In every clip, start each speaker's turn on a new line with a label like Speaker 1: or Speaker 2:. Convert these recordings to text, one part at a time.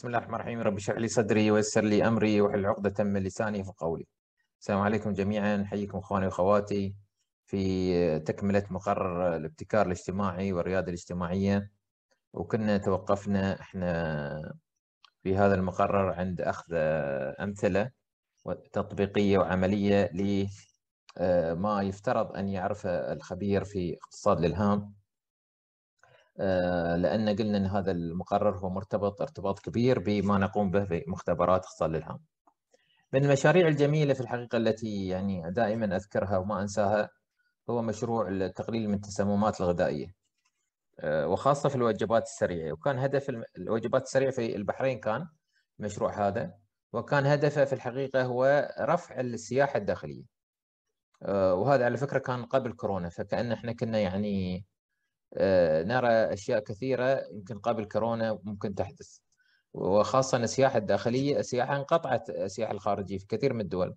Speaker 1: بسم الله الرحمن الرحيم رب اشرح لي صدري ويسر لي امري واحلل عقدة من لساني في قولي. السلام عليكم جميعا، حيكم اخواني واخواتي في تكملة مقرر الابتكار الاجتماعي والريادة الاجتماعية وكنا توقفنا احنا في هذا المقرر عند اخذ امثلة تطبيقية وعملية لما آه، يفترض ان يعرفه الخبير في اقتصاد الالهام آه، لان قلنا ان هذا المقرر هو مرتبط ارتباط كبير بما نقوم به في مختبرات خصال الهام. من المشاريع الجميله في الحقيقه التي يعني دائما اذكرها وما انساها هو مشروع التقليل من التسممات الغذائيه. آه، وخاصه في الوجبات السريعه وكان هدف الوجبات السريعه في البحرين كان المشروع هذا وكان هدفه في الحقيقه هو رفع السياحه الداخليه. آه، وهذا على فكره كان قبل كورونا فكان احنا كنا يعني آه، نرى اشياء كثيره يمكن قبل كورونا ممكن تحدث وخاصه السياحه الداخليه السياحه انقطعت السياحه الخارجيه في كثير من الدول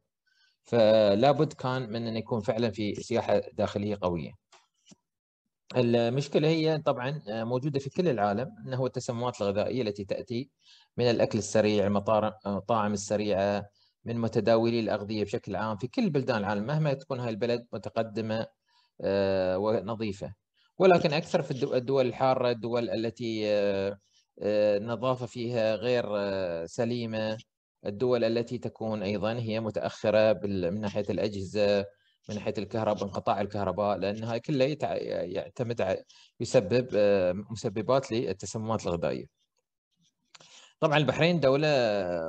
Speaker 1: فلا بد كان من ان يكون فعلا في سياحه داخليه قويه المشكله هي طبعا موجوده في كل العالم انه هو التسممات الغذائيه التي تاتي من الاكل السريع المطاعم السريعه من متداولي الاغذيه بشكل عام في كل بلدان العالم مهما تكون هاي البلد متقدمه آه، ونظيفه ولكن اكثر في الدول الحاره الدول التي النظافه آه، آه، فيها غير آه، سليمه الدول التي تكون ايضا هي متاخره من ناحيه الاجهزه من ناحيه الكهرباء انقطاع الكهرباء لان هاي كله يعتمد يسبب مسببات للتسممات الغذائيه. طبعا البحرين دوله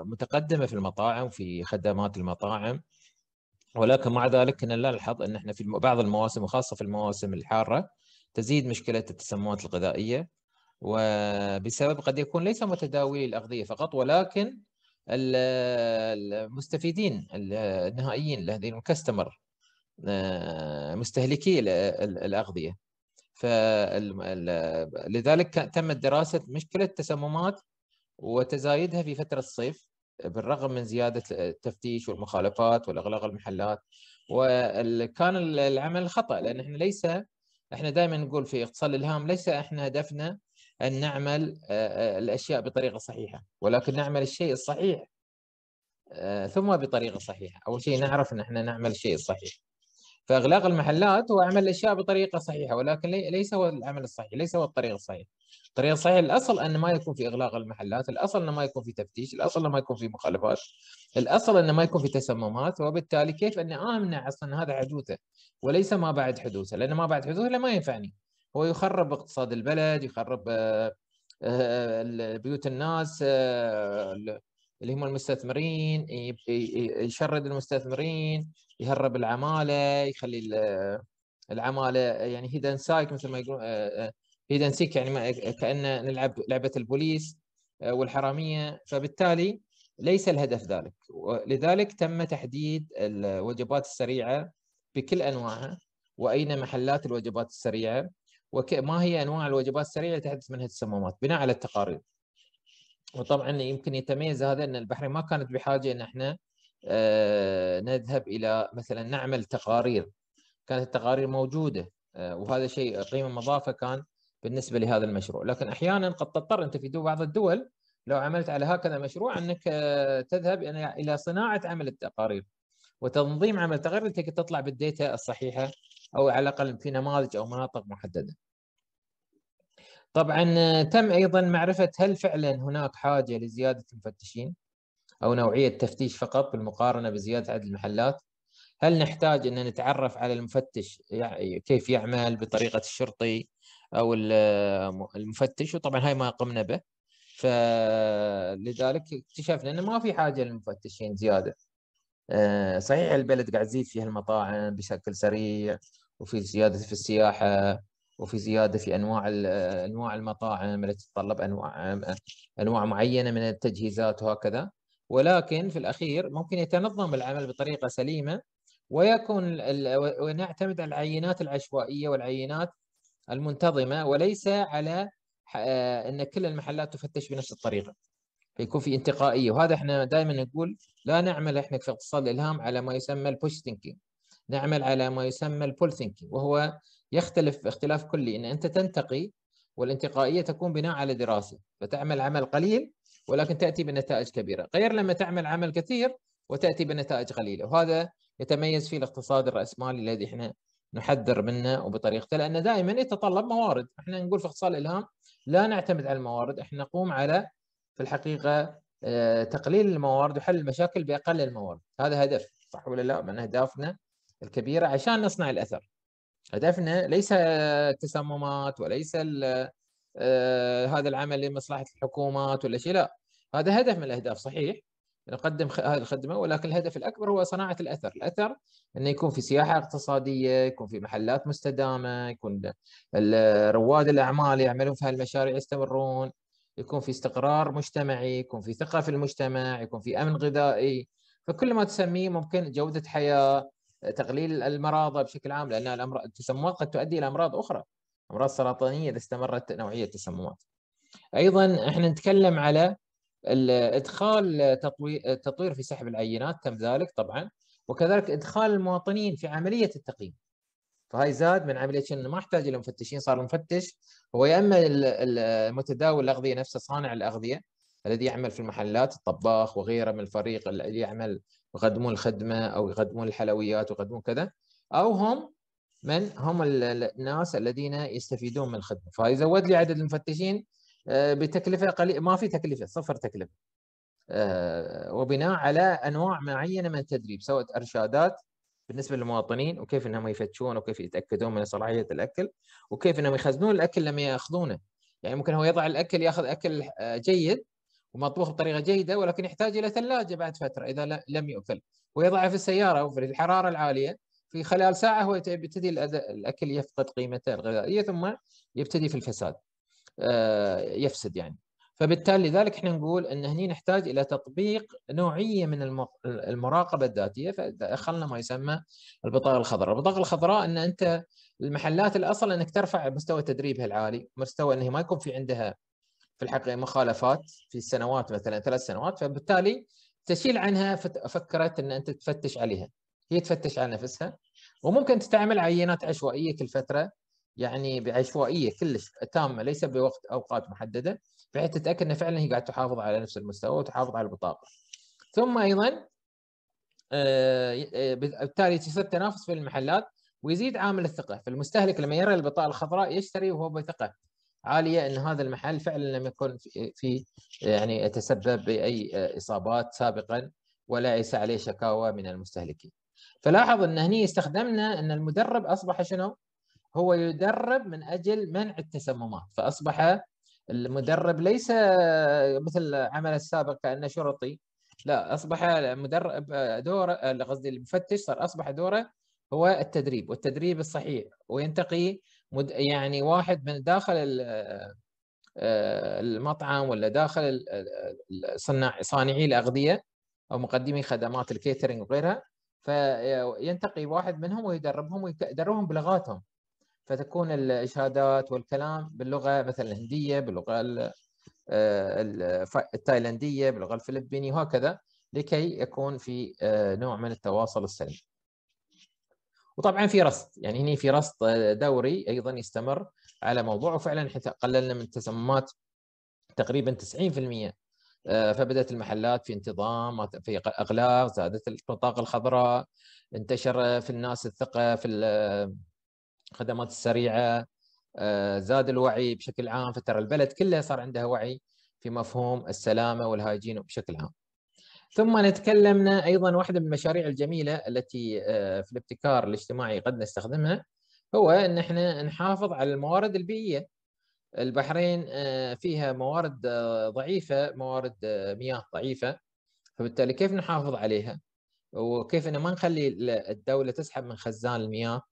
Speaker 1: متقدمه في المطاعم في خدمات المطاعم ولكن مع ذلك كنا نلاحظ ان احنا في بعض المواسم وخاصه في المواسم الحاره تزيد مشكلة التسممات الغذائية وبسبب قد يكون ليس متداولي الأغذية فقط ولكن المستفيدين النهائيين الذين الكاستمر آه، مستهلكي الأغذية فلذلك تمت دراسة مشكلة التسممات وتزايدها في فترة الصيف بالرغم من زيادة التفتيش والمخالفات والإغلاق المحلات وكان العمل خطأ لأن احنا ليس احنا دائما نقول في اقتصاد الالهام ليس احنا هدفنا ان نعمل آه، آه، الاشياء بطريقه صحيحه ولكن نعمل الشيء الصحيح آه، ثم بطريقه صحيحه اول شيء نعرف ان احنا نعمل الشيء الصحيح فاغلاق المحلات هو عمل الاشياء بطريقه صحيحه ولكن ليس هو العمل الصحيح ليس هو الطريق الصحيح الطريق الصحيح الاصل ان ما يكون في اغلاق المحلات الاصل ان ما يكون في تفتيش الاصل ان ما يكون في مخالفات الاصل ان ما يكون في تسممات وبالتالي كيف ان امنع اصلا هذا حدوثه وليس ما بعد حدوثه لان ما بعد حدوثه ما ينفعني هو يخرب اقتصاد البلد يخرب آه، آه، آه، بيوت الناس اللي هم المستثمرين يشرد المستثمرين يهرب العماله يخلي العماله يعني هيدن سايك مثل ما يقولون هيدن سيك يعني كانه نلعب لعبه البوليس آه، والحراميه فبالتالي ليس الهدف ذلك لذلك تم تحديد الوجبات السريعه بكل انواعها واين محلات الوجبات السريعه وما هي انواع الوجبات السريعه اللي تحدث منها السمومات بناء على التقارير وطبعا يمكن يتميز هذا ان البحرين ما كانت بحاجه ان احنا آه، نذهب الى مثلا نعمل تقارير كانت التقارير موجوده آه، وهذا شيء قيمه مضافه كان بالنسبه لهذا المشروع لكن احيانا قد تضطر انت في بعض الدول لو عملت على هكذا مشروع انك آه، تذهب الى صناعه عمل التقارير وتنظيم عمل التقارير لكي تطلع بالديتا الصحيحه او على الاقل في نماذج او مناطق محدده طبعا آه، تم ايضا معرفه هل فعلا هناك حاجه لزياده المفتشين او نوعيه تفتيش فقط بالمقارنه بزياده عدد المحلات هل نحتاج ان نتعرف على المفتش يعني كيف يعمل بطريقه الشرطي او آه، المفتش وطبعا هاي ما قمنا به فلذلك اكتشفنا انه ما في حاجه للمفتشين زياده آه، صحيح البلد قاعد تزيد فيها المطاعم بشكل سريع وفي زياده في السياحه وفي زياده في انواع انواع المطاعم التي تتطلب انواع انواع معينه من التجهيزات وهكذا ولكن في الاخير ممكن يتنظم العمل بطريقه سليمه ويكون ونعتمد على العينات العشوائيه والعينات المنتظمه وليس على آه، ان كل المحلات تفتش بنفس الطريقه فيكون في انتقائيه وهذا احنا دائما نقول لا نعمل احنا في اقتصاد الالهام على ما يسمى البوش ثينكينج نعمل على ما يسمى البول ثينكينج وهو يختلف اختلاف كلي ان انت تنتقي والانتقائيه تكون بناء على دراسه فتعمل عمل قليل ولكن تاتي بنتائج كبيره غير لما تعمل عمل كثير وتاتي بنتائج قليله وهذا يتميز فيه الاقتصاد الراسمالي الذي احنا نحذر منه وبطريقته لانه دائما يتطلب موارد احنا نقول في اقتصاد الالهام لا نعتمد على الموارد احنا نقوم على في الحقيقه آه، تقليل الموارد وحل المشاكل باقل الموارد هذا هدف صح ولا لا من اهدافنا الكبيره عشان نصنع الاثر هدفنا ليس التسممات وليس آه، هذا العمل لمصلحه الحكومات ولا شيء لا هذا هدف من الاهداف صحيح نقدم هذه الخدمه ولكن الهدف الاكبر هو صناعه الاثر، الاثر انه يكون في سياحه اقتصاديه، يكون في محلات مستدامه، يكون رواد الاعمال يعملون في هالمشاريع يستمرون، يكون في استقرار مجتمعي، يكون في ثقه في المجتمع، يكون في امن غذائي، فكل ما تسميه ممكن جوده حياه، تقليل المرض بشكل عام لان التسممات قد تؤدي الى امراض اخرى امراض سرطانيه اذا استمرت نوعيه التسممات. ايضا احنا نتكلم على ادخال تطوير في سحب العينات تم ذلك طبعا وكذلك ادخال المواطنين في عمليه التقييم. فهي زاد من عمليه انه ما احتاج الى مفتشين صار المفتش هو يا اما المتداول الاغذيه نفسه صانع الاغذيه الذي يعمل في المحلات الطباخ وغيره من الفريق اللي يعمل ويقدمون الخدمه او يقدمون الحلويات ويقدمون كذا او هم من هم الناس الذين يستفيدون من الخدمه فيزود لي عدد المفتشين آه، بتكلفه قليل ما في تكلفه صفر تكلفه آه، وبناء على انواع معينه من التدريب سواء ارشادات بالنسبه للمواطنين وكيف انهم يفتشون وكيف يتاكدون من صلاحيه الاكل وكيف انهم يخزنون الاكل لما ياخذونه يعني ممكن هو يضع الاكل ياخذ اكل آه، جيد ومطبوخ بطريقه جيده ولكن يحتاج الى ثلاجه بعد فتره اذا لم يؤكل ويضعه في السياره او في الحراره العاليه في خلال ساعه هو يبتدي الاكل يفقد قيمته الغذائيه ثم يبتدي في الفساد آه، يفسد يعني فبالتالي لذلك احنا نقول ان هني نحتاج الى تطبيق نوعيه من المراقبه الذاتيه فدخلنا ما يسمى البطاقه الخضراء، البطاقه الخضراء ان انت المحلات الاصل انك ترفع مستوى تدريبها العالي، مستوى انه ما يكون في عندها في الحقيقه مخالفات في سنوات مثلا ثلاث سنوات فبالتالي تشيل عنها فكره ان انت تفتش عليها هي تفتش على نفسها وممكن تستعمل عينات عشوائيه كل فتره يعني بعشوائيه كلش تامه ليس بوقت اوقات محدده بحيث تتاكد ان فعلا هي قاعده تحافظ على نفس المستوى وتحافظ على البطاقه. ثم ايضا آه، آه، بالتالي تصير تنافس في المحلات ويزيد عامل الثقه فالمستهلك لما يرى البطاقه الخضراء يشتري وهو بثقه عاليه ان هذا المحل فعلا لم يكن في يعني يتسبب باي اصابات سابقا ولا ليس عليه شكاوى من المستهلكين. فلاحظ ان هني استخدمنا ان المدرب اصبح شنو؟ هو يدرب من اجل منع التسممات فاصبح المدرب ليس مثل عمل السابق كانه شرطي لا اصبح المدرب دوره قصدي المفتش صار اصبح دوره هو التدريب والتدريب الصحيح وينتقي مد... يعني واحد من داخل آه، المطعم ولا داخل صناع صانعي الاغذيه او مقدمي خدمات الكيترينج وغيرها فينتقي واحد منهم ويدربهم ويدربهم بلغاتهم فتكون الاشهادات والكلام باللغه مثلا الهنديه باللغه آه، التايلنديه باللغه الفلبينيه وهكذا لكي يكون في آه، نوع من التواصل السليم. وطبعا في رصد يعني هنا في رصد دوري ايضا يستمر على موضوع وفعلا حتى قللنا من التسممات تقريبا 90% آه، فبدات المحلات في انتظام في اغلاق زادت البطاقه الخضراء انتشر في الناس الثقه في آه، الخدمات السريعه آه، زاد الوعي بشكل عام فترى البلد كلها صار عندها وعي في مفهوم السلامه والهايجين بشكل عام ثم نتكلمنا ايضا واحده من المشاريع الجميله التي آه، في الابتكار الاجتماعي قد نستخدمها هو ان احنا نحافظ على الموارد البيئيه البحرين آه، فيها موارد آه، ضعيفه موارد مياه ضعيفه فبالتالي كيف نحافظ عليها وكيف ان ما نخلي الدوله تسحب من خزان المياه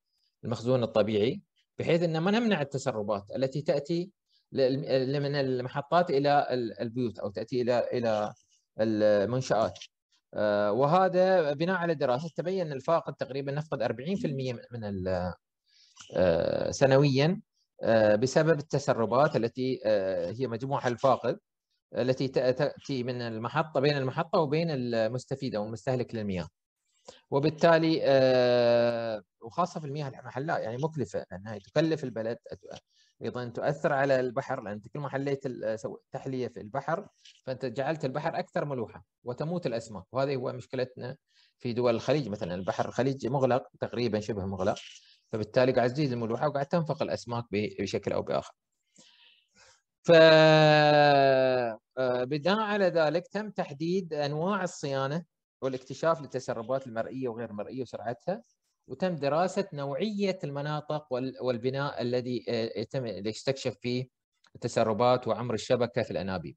Speaker 1: المخزون الطبيعي بحيث ان ما نمنع التسربات التي تاتي من المحطات الى البيوت او تاتي الى الى المنشآت آه، وهذا بناء على دراسة تبين ان الفاقد تقريبا نفقد 40% من آه، سنويا آه، بسبب التسربات التي هي مجموعه الفاقد التي تاتي من المحطه بين المحطه وبين المستفيد او المستهلك للمياه. وبالتالي وخاصه في المياه المحلاء يعني مكلفه لانها تكلف البلد ايضا تؤثر على البحر لان كل ما حليت تحليه في البحر فانت جعلت البحر اكثر ملوحه وتموت الاسماك وهذه هو مشكلتنا في دول الخليج مثلا البحر الخليج مغلق تقريبا شبه مغلق فبالتالي قاعد تزيد الملوحه وقاعد تنفق الاسماك بشكل او باخر. ف آه، بناء على ذلك تم تحديد انواع الصيانه والاكتشاف للتسربات المرئيه وغير المرئيه وسرعتها وتم دراسه نوعيه المناطق والبناء الذي آه، يتم يستكشف فيه التسربات وعمر الشبكه في الانابيب.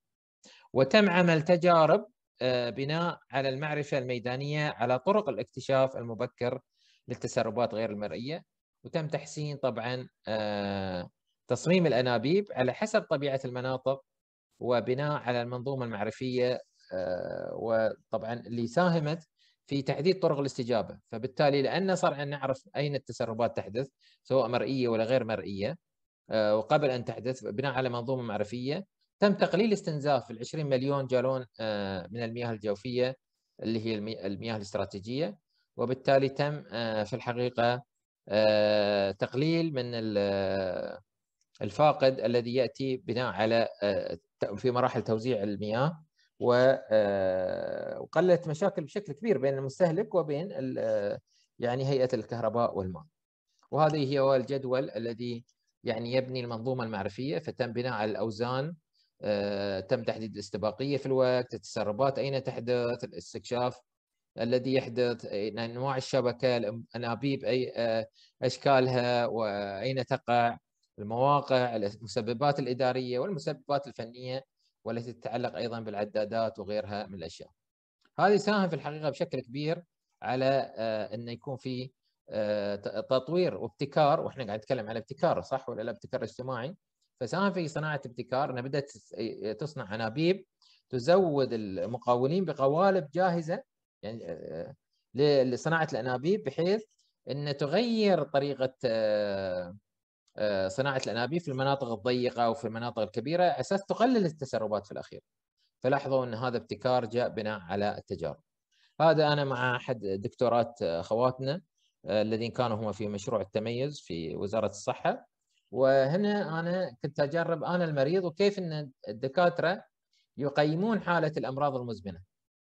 Speaker 1: وتم عمل تجارب آه، بناء على المعرفه الميدانيه على طرق الاكتشاف المبكر للتسربات غير المرئيه وتم تحسين طبعا آه، تصميم الانابيب على حسب طبيعه المناطق وبناء على المنظومه المعرفيه وطبعا اللي ساهمت في تحديد طرق الاستجابه فبالتالي لان صار ان نعرف اين التسربات تحدث سواء مرئيه ولا غير مرئيه آه، وقبل ان تحدث بناء على منظومه معرفيه تم تقليل استنزاف ال 20 مليون جالون آه، من المياه الجوفيه اللي هي المياه الاستراتيجيه وبالتالي تم آه، في الحقيقه تقليل من الفاقد الذي ياتي بناء على في مراحل توزيع المياه آه، وقلت مشاكل بشكل كبير بين المستهلك وبين آه، يعني هيئه الكهرباء والماء. وهذه هو الجدول الذي يعني يبني المنظومه المعرفيه فتم بناء على الاوزان آه، تم تحديد الاستباقيه في الوقت، التسربات اين تحدث، الاستكشاف الذي يحدث انواع الشبكه الانابيب اي اشكالها واين تقع المواقع المسببات الاداريه والمسببات الفنيه والتي تتعلق ايضا بالعدادات وغيرها من الاشياء. هذه ساهم في الحقيقه بشكل كبير على آه، انه يكون في آه، تطوير وابتكار واحنا قاعد نتكلم على ابتكار صح ولا لا ابتكار اجتماعي فساهم في صناعه ابتكار انها بدات تصنع انابيب تزود المقاولين بقوالب جاهزه يعني آه، لصناعه الانابيب بحيث ان تغير طريقه آه، صناعه الانابيب في المناطق الضيقه وفي المناطق الكبيره اساس تقلل التسربات في الاخير فلاحظوا ان هذا ابتكار جاء بناء على التجارب هذا انا مع احد دكتورات اخواتنا آه، الذين كانوا هم في مشروع التميز في وزاره الصحه وهنا انا كنت اجرب انا المريض وكيف ان الدكاتره يقيمون حاله الامراض المزمنه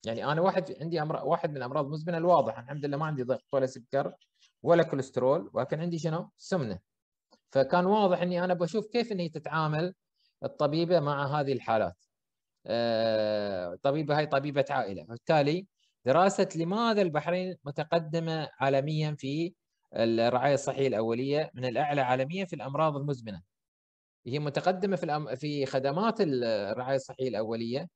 Speaker 1: يعني انا واحد عندي أمر... واحد من الامراض المزمنه الواضحه الحمد لله ما عندي ضغط ولا سكر ولا كوليسترول ولكن عندي شنو سمنه فكان واضح اني انا بشوف كيف ان هي تتعامل الطبيبه مع هذه الحالات. آه، طبيبه هاي طبيبه عائله، وبالتالي دراسه لماذا البحرين متقدمه عالميا في الرعايه الصحيه الاوليه من الاعلى عالميا في الامراض المزمنه. هي متقدمه في في خدمات الرعايه الصحيه الاوليه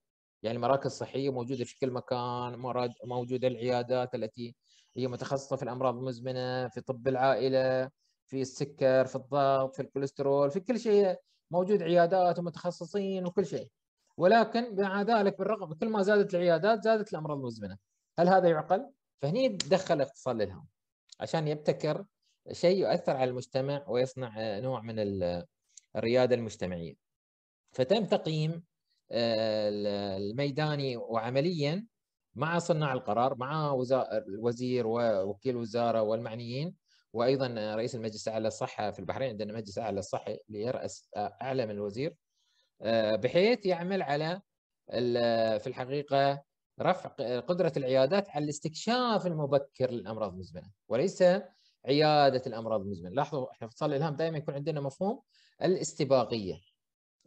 Speaker 1: يعني المراكز الصحيه موجوده في كل مكان، موجوده العيادات التي هي متخصصه في الامراض المزمنه، في طب العائله، في السكر في الضغط في الكوليسترول في كل شيء موجود عيادات ومتخصصين وكل شيء ولكن مع ذلك بالرغم كل ما زادت العيادات زادت الامراض المزمنه هل هذا يعقل فهني دخل الاقتصاد الالهام عشان يبتكر شيء يؤثر على المجتمع ويصنع نوع من الرياده المجتمعيه فتم تقييم آه، الميداني وعمليا مع صناع القرار مع الوزير ووكيل الوزاره والمعنيين وايضا رئيس المجلس الاعلى للصحه في البحرين عندنا مجلس اعلى للصحه ليراس آه، اعلى من الوزير آه، بحيث يعمل على في الحقيقه رفع قدره العيادات على الاستكشاف المبكر للامراض المزمنه وليس عياده الامراض المزمنه، لاحظوا احنا في اتصال الالهام دائما يكون عندنا مفهوم الاستباقيه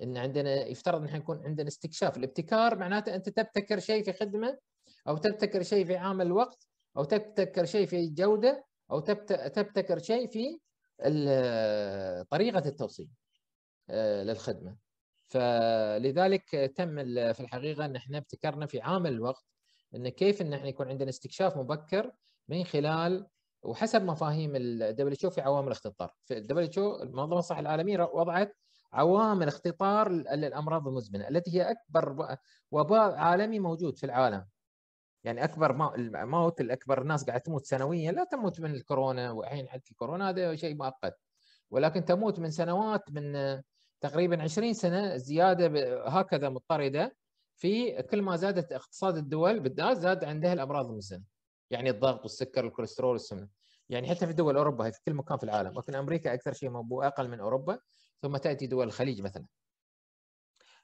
Speaker 1: ان عندنا يفترض ان احنا يكون عندنا استكشاف، الابتكار معناته انت تبتكر شيء في خدمه او تبتكر شيء في عامل الوقت او تبتكر شيء في جوده او تبتكر شيء في طريقه التوصيل آه، للخدمه فلذلك تم في الحقيقه ان احنا ابتكرنا في عامل الوقت ان كيف ان احنا يكون عندنا استكشاف مبكر من خلال وحسب مفاهيم الدبليو اتش في عوامل اختطار الدبليو اتش المنظمه الصحه العالميه وضعت عوامل اختطار للامراض المزمنه التي هي اكبر وباء عالمي موجود في العالم يعني اكبر موت الاكبر الناس قاعد تموت سنويا لا تموت من الكورونا والحين حتى الكورونا هذا شيء مؤقت ولكن تموت من سنوات من تقريبا 20 سنه زياده هكذا مضطرده في كل ما زادت اقتصاد الدول بالذات زاد عندها الامراض المزمنه يعني الضغط والسكر والكوليسترول والسمنه يعني حتى في دول اوروبا في كل مكان في العالم لكن امريكا اكثر شيء موبوء اقل من اوروبا ثم تاتي دول الخليج مثلا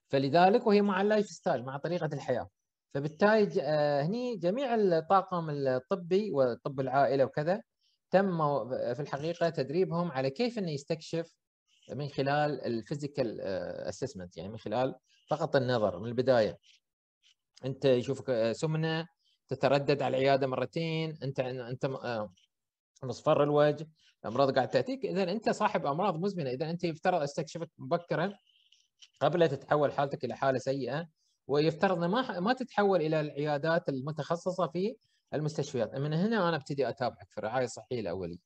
Speaker 1: فلذلك وهي مع اللايف ستايل مع طريقه الحياه فبالتالي آه، هني جميع الطاقم الطبي وطب العائله وكذا تم في الحقيقه تدريبهم على كيف انه يستكشف من خلال الفيزيكال اسسمنت آه، يعني من خلال فقط النظر من البدايه انت يشوفك آه، سمنه تتردد على العياده مرتين انت انت مصفر الوجه الامراض قاعد تاتيك اذا انت صاحب امراض مزمنه اذا انت يفترض استكشفك مبكرا قبل تتحول حالتك الى حاله سيئه ويفترض ما ما تتحول الى العيادات المتخصصه في المستشفيات، من هنا انا ابتدي اتابعك في الرعايه الصحيه الاوليه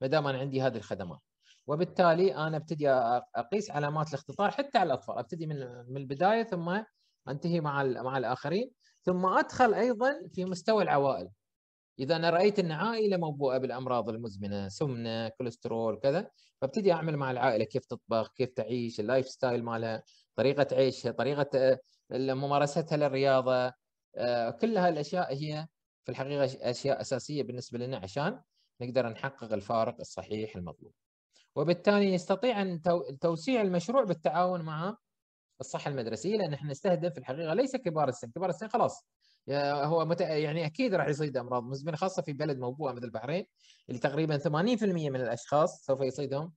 Speaker 1: ما دام انا عندي هذه الخدمات. وبالتالي انا ابتدي اقيس علامات الاختطار حتى على الاطفال، ابتدي من من البدايه ثم انتهي مع مع الاخرين، ثم ادخل ايضا في مستوى العوائل. اذا انا رايت ان عائله موبوءه بالامراض المزمنه، سمنه، كوليسترول، كذا، فابتدي اعمل مع العائله كيف تطبخ، كيف تعيش، اللايف ستايل مالها، طريقه عيشها، طريقه ممارستها للرياضه آه، كل هالاشياء هي في الحقيقه اشياء اساسيه بالنسبه لنا عشان نقدر نحقق الفارق الصحيح المطلوب. وبالتالي يستطيع ان توسيع المشروع بالتعاون مع الصحه المدرسيه لان احنا نستهدف الحقيقه ليس كبار السن، كبار السن خلاص هو مت... يعني اكيد راح يصيد امراض مزمنه خاصه في بلد موبوءه مثل البحرين اللي تقريبا 80% من الاشخاص سوف يصيدهم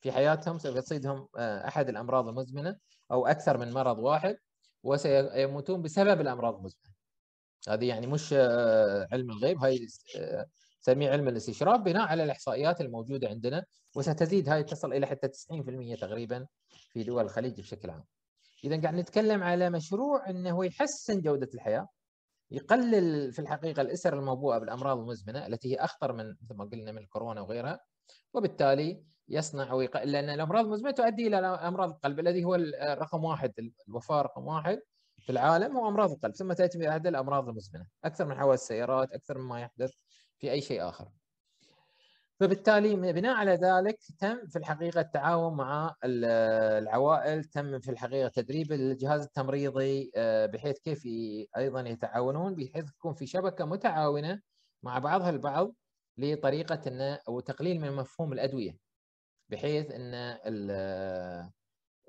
Speaker 1: في حياتهم سوف يصيدهم آه، احد الامراض المزمنه او اكثر من مرض واحد وسيموتون بسبب الامراض المزمنه هذه يعني مش آه، علم الغيب هاي آه، سميه علم الاستشراف بناء على الاحصائيات الموجوده عندنا وستزيد هاي تصل الى حتى 90% تقريبا في دول الخليج بشكل عام. اذا قاعد نتكلم على مشروع انه يحسن جوده الحياه يقلل في الحقيقه الاسر الموبوءه بالامراض المزمنه التي هي اخطر من مثل ما قلنا من الكورونا وغيرها وبالتالي يصنع ويق... لان الامراض المزمنه تؤدي الى امراض القلب الذي هو رقم واحد الوفاه رقم واحد في العالم هو امراض القلب ثم تاتي بعد الامراض المزمنه اكثر من حوادث السيارات اكثر مما يحدث في اي شيء اخر. فبالتالي بناء على ذلك تم في الحقيقه التعاون مع العوائل، تم في الحقيقه تدريب الجهاز التمريضي آه، بحيث كيف ايضا يتعاونون بحيث تكون في شبكه متعاونه مع بعضها البعض لطريقه انه او تقليل من مفهوم الادويه. بحيث ان آه،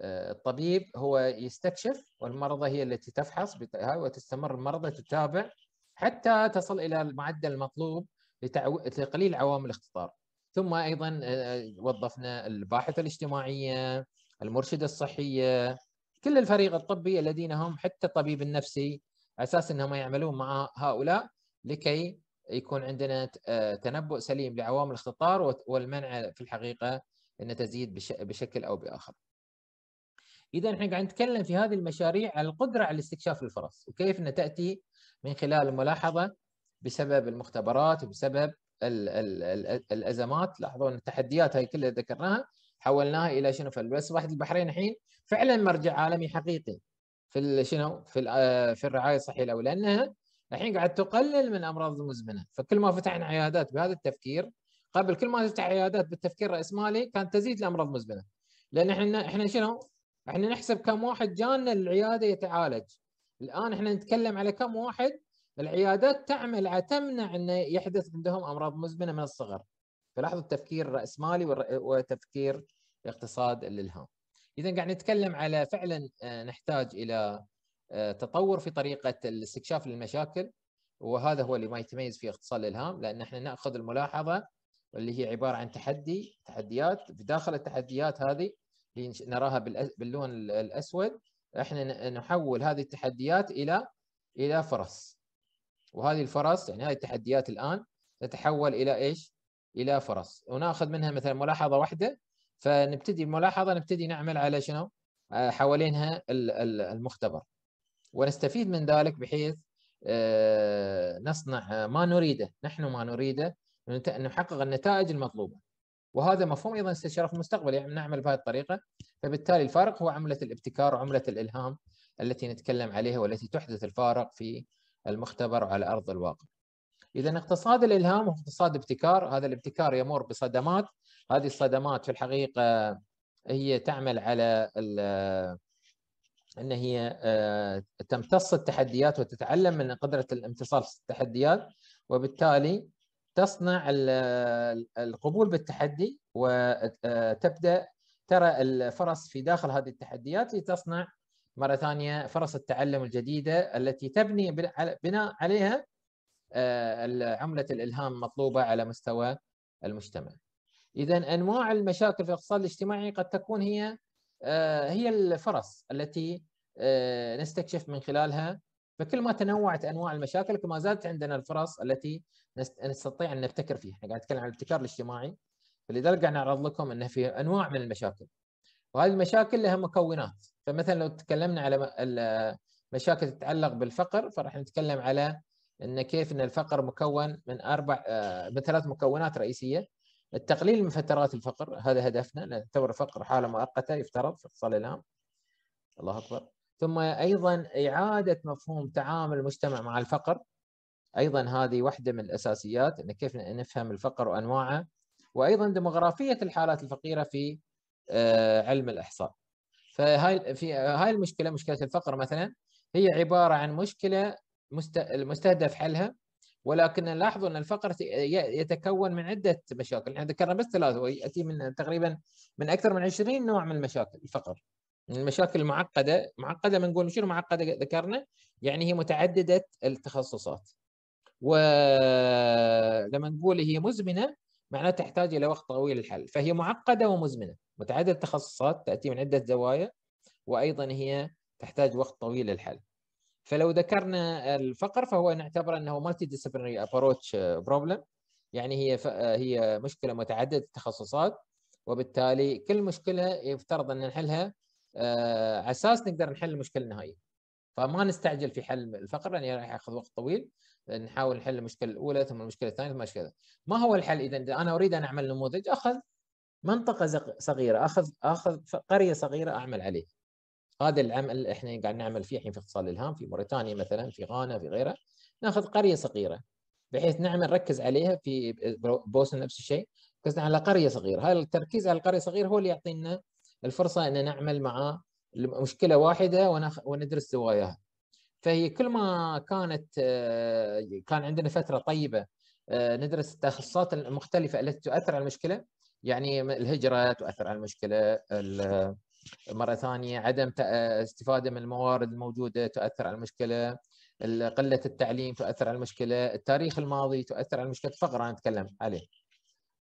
Speaker 1: الطبيب هو يستكشف والمرضى هي التي تفحص وتستمر المرضى تتابع حتى تصل الى المعدل المطلوب لتقليل عوامل الاختطار ثم ايضا آه، وظفنا الباحثه الاجتماعيه المرشده الصحيه كل الفريق الطبي الذين هم حتى الطبيب النفسي اساس انهم يعملون مع هؤلاء لكي يكون عندنا آه، تنبؤ سليم لعوامل الاختطار والمنع في الحقيقه انها تزيد بش... بشكل او باخر. اذا احنا قاعد نتكلم في هذه المشاريع على القدره على استكشاف الفرص وكيف انها تاتي من خلال الملاحظه بسبب المختبرات وبسبب ال ال ال الازمات لاحظوا ان التحديات هاي كلها ذكرناها حولناها الى شنو بس واحد البحرين الحين فعلا مرجع عالمي حقيقي في شنو في آه، في الرعايه الصحيه الاولى لانها الحين قاعد تقلل من الامراض المزمنه فكل ما فتحنا عيادات بهذا التفكير قبل طيب، كل ما تفتح عيادات بالتفكير الراسمالي كانت تزيد الامراض مزمنه لان احنا احنا شنو؟ احنا نحسب كم واحد جانا العياده يتعالج الان احنا نتكلم على كم واحد العيادات تعمل على تمنع انه يحدث عندهم امراض مزمنه من الصغر فلاحظوا التفكير الراسمالي وتفكير اقتصاد الالهام اذا قاعد نتكلم على فعلا آه، نحتاج الى آه، تطور في طريقه الاستكشاف للمشاكل وهذا هو اللي ما يتميز في اقتصاد الالهام لان احنا ناخذ الملاحظه اللي هي عباره عن تحدي تحديات في داخل التحديات هذه اللي نراها باللون الاسود احنا نحول هذه التحديات الى الى فرص وهذه الفرص يعني هذه التحديات الان تتحول الى ايش؟ الى فرص وناخذ منها مثلا ملاحظه واحده فنبتدي الملاحظه نبتدي نعمل على شنو؟ آه، حوالينها المختبر ونستفيد من ذلك بحيث آه، نصنع آه، ما نريده نحن ما نريده نحقق النتائج المطلوبه وهذا مفهوم ايضا استشراف المستقبل يعني نعمل بهذه الطريقه فبالتالي الفارق هو عمله الابتكار وعمله الالهام التي نتكلم عليها والتي تحدث الفارق في المختبر على ارض الواقع. اذا اقتصاد الالهام هو اقتصاد ابتكار، هذا الابتكار يمر بصدمات، هذه الصدمات في الحقيقه هي تعمل على ان هي آه، تمتص التحديات وتتعلم من قدره الامتصاص التحديات وبالتالي تصنع القبول بالتحدي وتبدا آه، ترى الفرص في داخل هذه التحديات لتصنع مره ثانيه فرص التعلم الجديده التي تبني بناء عليها آه، عمله الالهام المطلوبه على مستوى المجتمع. اذا انواع المشاكل في الاقتصاد الاجتماعي قد تكون هي آه، هي الفرص التي نستكشف من خلالها فكل ما تنوعت انواع المشاكل كل ما زادت عندنا الفرص التي نستطيع ان نبتكر فيها، احنا قاعد نتكلم عن الابتكار الاجتماعي فلذلك قاعد نعرض لكم انه في انواع من المشاكل. وهذه المشاكل لها مكونات، فمثلا لو تكلمنا على المشاكل تتعلق بالفقر فراح نتكلم على ان كيف ان الفقر مكون من اربع آه، من ثلاث مكونات رئيسيه التقليل من فترات الفقر هذا هدفنا نعتبر الفقر حاله مؤقته يفترض في اقتصاد العام الله اكبر ثم ايضا اعاده مفهوم تعامل المجتمع مع الفقر ايضا هذه واحده من الاساسيات ان كيف نفهم الفقر وانواعه وايضا ديموغرافيه الحالات الفقيره في آه، علم الاحصاء فهاي في هاي المشكله مشكله الفقر مثلا هي عباره عن مشكله المستهدف حلها ولكن نلاحظ ان الفقر يتكون من عده مشاكل، احنا يعني ذكرنا بس ثلاثه وياتي من تقريبا من اكثر من 20 نوع من المشاكل الفقر. المشاكل المعقده معقده ما نقول شنو معقده ذكرنا يعني هي متعدده التخصصات ولما نقول هي مزمنه معناها تحتاج الى وقت طويل للحل فهي معقده ومزمنه متعدده التخصصات تاتي من عده زوايا وايضا هي تحتاج وقت طويل للحل فلو ذكرنا الفقر فهو نعتبر انه مالتي ديسيبلينري ابروتش بروبلم يعني هي هي مشكله متعدده التخصصات وبالتالي كل مشكله يفترض ان نحلها آه، على اساس نقدر نحل المشكله النهائيه فما نستعجل في حل الفقر لان راح ياخذ وقت طويل نحاول نحل المشكله الاولى ثم المشكله الثانيه ثم المشكله ما هو الحل اذا انا اريد ان اعمل نموذج اخذ منطقه صغيره اخذ اخذ قريه صغيره اعمل عليها هذا العمل احنا قاعد نعمل فيه الحين في اقتصاد الالهام في موريتانيا مثلا في غانا في غيره ناخذ قريه صغيره بحيث نعمل نركز عليها في بوسن نفس الشيء ركزنا على قريه صغيره هذا التركيز على القريه الصغيره هو اللي يعطينا الفرصه ان نعمل مع مشكله واحده وندرس زواياها فهي كل ما كانت آه، كان عندنا فتره طيبه آه، ندرس التخصصات المختلفه التي تؤثر على المشكله يعني الهجره تؤثر على المشكله مره ثانيه عدم آه، استفاده من الموارد الموجوده تؤثر على المشكله قله التعليم تؤثر على المشكله التاريخ الماضي تؤثر على المشكله الفقر انا اتكلم عليه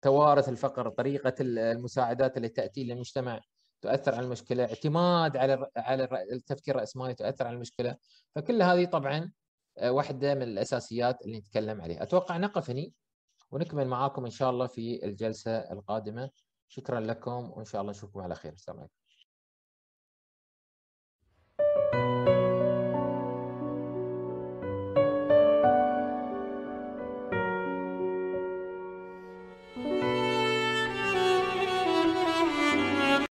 Speaker 1: توارث الفقر طريقه المساعدات التي تاتي للمجتمع تؤثر على المشكله، اعتماد على على التفكير الراسمالي تؤثر على المشكله، فكل هذه طبعا آه، واحده من الاساسيات اللي نتكلم عليها، اتوقع نقف هني ونكمل معاكم ان شاء الله في الجلسه القادمه، شكرا لكم وان شاء الله نشوفكم على خير، السلام عليكم.